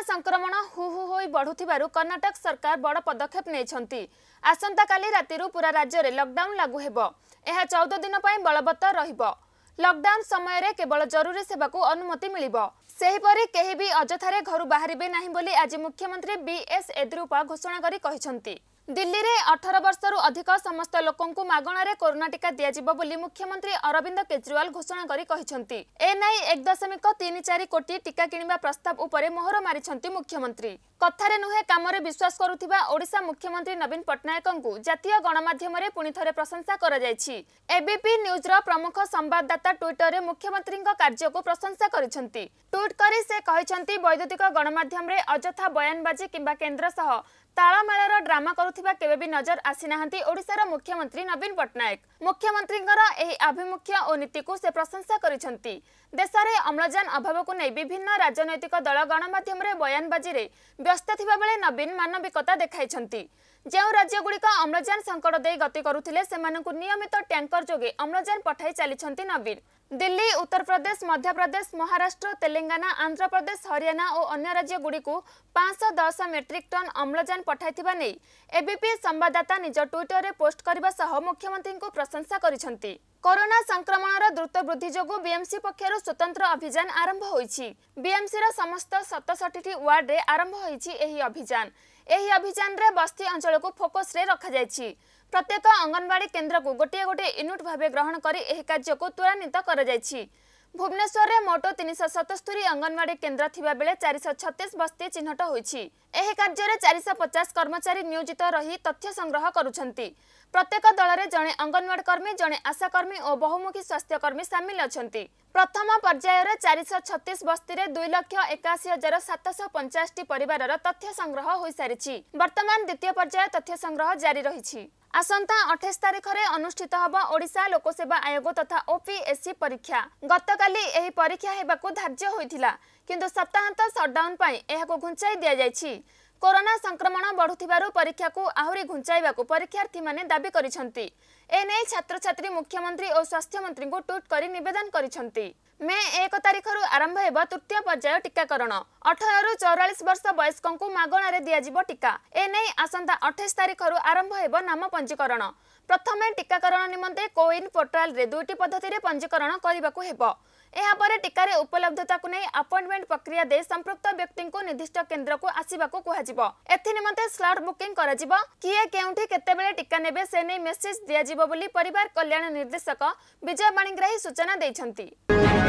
corona ସଂକ୍ରମଣ ହୁ ହୁ ହୋଇ ବଢୁଥିବାରୁ କର୍ଣ୍ଣାଟକ ସରକାର ବଡ଼ ପଦକ୍ଷେପ ନେଇଛନ୍ତି ଆସନ୍ତାକାଲି ରାତିରୁ ପୁରା ରାଜ୍ୟରେ ଲକଡାଉନ୍ ଲାଗୁ ହେବ ଏହା ଚଉଦ ଦିନ ପାଇଁ ବଳବତ୍ତର ରହିବ ଲକଡାଉନ୍ ସମୟରେ କେବଳ ଜରୁରୀ ସେବାକୁ ଅନୁମତି ମିଳିବ ସେହିପରି କେହି ବି ଅଯଥାରେ ଘରୁ ବାହାରିବେ ନାହିଁ ବୋଲି ଆଜି ମୁଖ୍ୟମନ୍ତ୍ରୀ ବି ଏସ୍ ୟେଦୁରପ୍ପା ଘୋଷଣା କରି କହିଛନ୍ତି ଦିଲ୍ଲୀରେ ଅଠର ବର୍ଷରୁ ଅଧିକ ସମସ୍ତ ଲୋକଙ୍କୁ ମାଗଣାରେ କରୋନା ଟିକା ଦିଆଯିବ ବୋଲି ମୁଖ୍ୟମନ୍ତ୍ରୀ ଅରବିନ୍ଦ କେଜରିୱାଲ ଘୋଷଣା କରି କହିଛନ୍ତି ଏନେଇ ଏକ ଦଶମିକ ତିନି ଚାରି କୋଟି ଟିକା କିଣିବା ପ୍ରସ୍ତାବ ଉପରେ ମୋହର ମାରିଛନ୍ତି ମୁଖ୍ୟମନ୍ତ୍ରୀ କଥାରେ ନୁହେଁ କାମରେ ବିଶ୍ୱାସ କରୁଥିବା ଓଡ଼ିଶା ମୁଖ୍ୟମନ୍ତ୍ରୀ ନବୀନ ପଟ୍ଟନାୟକଙ୍କୁ ଜାତୀୟ ଗଣମାଧ୍ୟମରେ ପୁଣି ଥରେ ପ୍ରଶଂସା କରାଯାଇଛି ଏବିପି ନ୍ୟୁଜ୍ର ପ୍ରମୁଖ ସମ୍ବାଦଦାତା ଟ୍ୱିଟରରେ ମୁଖ୍ୟମନ୍ତ୍ରୀଙ୍କ କାର୍ଯ୍ୟକୁ ପ୍ରଶଂସା କରିଛନ୍ତି ଟ୍ୱିଟ୍ କରି ସେ କହିଛନ୍ତି ବୈଦ୍ୟୁତିକ ଗଣମାଧ୍ୟମରେ ଅଯଥା ବୟାନବାଜି କିମ୍ବା କେନ୍ଦ୍ର ସହ ତାଳମେଳ ଡ୍ରାମା କରୁଥିବା କେବେ ବି ନଜର ଆସିନାହାନ୍ତି ଓଡ଼ିଶାର ମୁଖ୍ୟମନ୍ତ୍ରୀ ନବୀନ ପଟ୍ଟନାୟକ ମୁଖ୍ୟମନ୍ତ୍ରୀଙ୍କର ଏହି ଆଭିମୁଖ୍ୟ ଓ ନୀତିକୁ ସେ ପ୍ରଶଂସା କରିଛନ୍ତି ଦେଶରେ ଅମ୍ଳଜାନ ଅଭାବକୁ ନେଇ ବିଭିନ୍ନ ରାଜନୈତିକ ଦଳ ଗଣମାଧ୍ୟମରେ ବୟାନବାଜିରେ ବ୍ୟସ୍ତ ଥିବାବେଳେ ନବୀନ ମାନବିକତା ଦେଖାଇଛନ୍ତି ଯେଉଁ ରାଜ୍ୟଗୁଡ଼ିକ ଅମ୍ଳଜାନ ସଙ୍କଟ ଦେଇ ଗତି କରୁଥିଲେ ସେମାନଙ୍କୁ ନିୟମିତ ଟ୍ୟାଙ୍କର ଯୋଗେ ଅମ୍ଳଜାନ ପଠାଇ ଚାଲିଛନ୍ତି ନବୀନ ଦିଲ୍ଲୀ ଉତ୍ତରପ୍ରଦେଶ ମଧ୍ୟପ୍ରଦେଶ ମହାରାଷ୍ଟ୍ର ତେଲେଙ୍ଗାନା ଆନ୍ଧ୍ରପ୍ରଦେଶ ହରିୟାଣା ଓ ଅନ୍ୟ ରାଜ୍ୟଗୁଡ଼ିକୁ ପାଞ୍ଚଶହ ଦଶ ମେଟ୍ରିକ୍ ଟନ୍ ଅମ୍ଳଜାନ ପଠାଇଥିବା ନେଇ ଏବିପି ସମ୍ବାଦଦାତା ନିଜ ଟ୍ୱିଟରରେ ପୋଷ୍ଟ କରିବା ସହ ମୁଖ୍ୟମନ୍ତ୍ରୀଙ୍କୁ ପ୍ରଶଂସା କରିଛନ୍ତି କରୋନା ସଂକ୍ରମଣର ଦ୍ରୁତ ବୃଦ୍ଧି ଯୋଗୁଁ ବିଏମ୍ସି ପକ୍ଷରୁ ସ୍ୱତନ୍ତ୍ର ଅଭିଯାନ ଆରମ୍ଭ ହୋଇଛି ବିଏମ୍ସିର ସମସ୍ତ ସତଷଠିଟି ୱାର୍ଡରେ ଆରମ୍ଭ ହୋଇଛି ଏହି ଅଭିଯାନ ଏହି ଅଭିଯାନରେ ବସ୍ତି ଅଞ୍ଚଳକୁ ଫୋକସ୍ରେ ରଖାଯାଇଛି ପ୍ରତ୍ୟେକ ଅଙ୍ଗନବାଡ଼ି କେନ୍ଦ୍ରକୁ ଗୋଟିଏ ଗୋଟିଏ ୟୁନିଟ୍ ଭାବେ ଗ୍ରହଣ କରି ଏହି କାର୍ଯ୍ୟକୁ ତ୍ୱରାନ୍ୱିତ କରାଯାଇଛି ଭୁବନେଶ୍ୱରରେ ମୋଟ ତିନିଶହ ସତସ୍ତରୀ ଅଙ୍ଗନବାଡ଼ି କେନ୍ଦ୍ର ଥିବାବେଳେ ଚାରିଶହ ଛତିଶ ବସ୍ତି ଚିହ୍ନଟ ହୋଇଛି ଏହି କାର୍ଯ୍ୟରେ ଚାରିଶହ ପଚାଶ କର୍ମଚାରୀ ନିୟୋଜିତ ରହି ତଥ୍ୟ ସଂଗ୍ରହ କରୁଛନ୍ତି ପ୍ରତ୍ୟେକ ଦଳରେ ଜଣେ ଅଙ୍ଗନବାଡ଼ି କର୍ମୀ ଜଣେ ଆଶାକର୍ମୀ ଓ ବହୁମୁଖୀ ସ୍ୱାସ୍ଥ୍ୟକର୍ମୀ ସାମିଲ ଅଛନ୍ତି ପ୍ରଥମ ପର୍ଯ୍ୟାୟରେ ଚାରିଶହ ଛତିଶ ବସ୍ତିରେ ଦୁଇ ଲକ୍ଷ ଏକାଅଶୀ ହଜାର ସାତଶହ ପଞ୍ଚାଅଶୀଟି ପରିବାରର ତଥ୍ୟ ସଂଗ୍ରହ ହୋଇସାରିଛି ବର୍ତ୍ତମାନ ଦ୍ୱିତୀୟ ପର୍ଯ୍ୟାୟ ତଥ୍ୟ ସଂଗ୍ରହ ଜାରି ରହିଛି ଆସନ୍ତା ଅଠେଇଶ ତାରିଖରେ ଅନୁଷ୍ଠିତ ହେବ ଓଡ଼ିଶା ଲୋକସେବା ଆୟୋଗ ତଥା ଓପିଏସ୍ସି ପରୀକ୍ଷା ଗତକାଲି ଏହି ପରୀକ୍ଷା ହେବାକୁ ଧାର୍ଯ୍ୟ ହୋଇଥିଲା କିନ୍ତୁ ସପ୍ତାହାନ୍ତ ସଟ୍ଡାଉନ୍ ପାଇଁ ଏହାକୁ ଘୁଞ୍ଚାଇ ଦିଆଯାଇଛି କରୋନା ସଂକ୍ରମଣ ବଢ଼ୁଥିବାରୁ ପରୀକ୍ଷାକୁ ଆହୁରି ଘୁଞ୍ଚାଇବାକୁ ପରୀକ୍ଷାର୍ଥୀମାନେ ଦାବି କରିଛନ୍ତି ଏନେଇ ଛାତ୍ରଛାତ୍ରୀ ମୁଖ୍ୟମନ୍ତ୍ରୀ ଓ ସ୍ୱାସ୍ଥ୍ୟମନ୍ତ୍ରୀଙ୍କୁ ଟ୍ୱିଟ୍ କରି ନିବେଦନ କରିଛନ୍ତି ମେ ଏକ ତାରିଖରୁ ଆରମ୍ଭ ହେବ ତୃତୀୟ ପର୍ଯ୍ୟାୟ ଟିକାକରଣ ଅଠରରୁ ଚଉରାଳିଶ ବର୍ଷ ବୟସ୍କଙ୍କୁ ମାଗଣାରେ ଦିଆଯିବ ଟିକା ଏନେଇ ଆସନ୍ତା ଅଠେଇଶ ତାରିଖରୁ ଆରମ୍ଭ ହେବ ନାମ ପଞ୍ଜୀକରଣ ପ୍ରଥମେ ଟିକାକରଣ ନିମନ୍ତେ କୋୱିନ୍ ପୋର୍ଟାଲରେ ଦୁଇଟି ପଦ୍ଧତିରେ ପଞ୍ଜୀକରଣ କରିବାକୁ ହେବ ଏହାପରେ ଟିକାରେ ଉପଲବ୍ଧତାକୁ ନେଇ ଆପଏଣ୍ଟମେଣ୍ଟ ପ୍ରକ୍ରିୟା ଦେଇ ସମ୍ପୃକ୍ତ ବ୍ୟକ୍ତିଙ୍କୁ ନିର୍ଦ୍ଦିଷ୍ଟ କେନ୍ଦ୍ରକୁ ଆସିବାକୁ କୁହାଯିବ ଏଥି ନିମନ୍ତେ ସ୍ଲଟ୍ ବୁକିଂ କରାଯିବ କିଏ କେଉଁଠି କେତେବେଳେ ଟିକା ନେବେ ସେ ନେଇ ମେସେଜ୍ ଦିଆଯିବ ବୋଲି ପରିବାର କଲ୍ୟାଣ ନିର୍ଦ୍ଦେଶକ ବିଜୟ ବାଣିଗ୍ରାହୀ ସୂଚନା ଦେଇଛନ୍ତି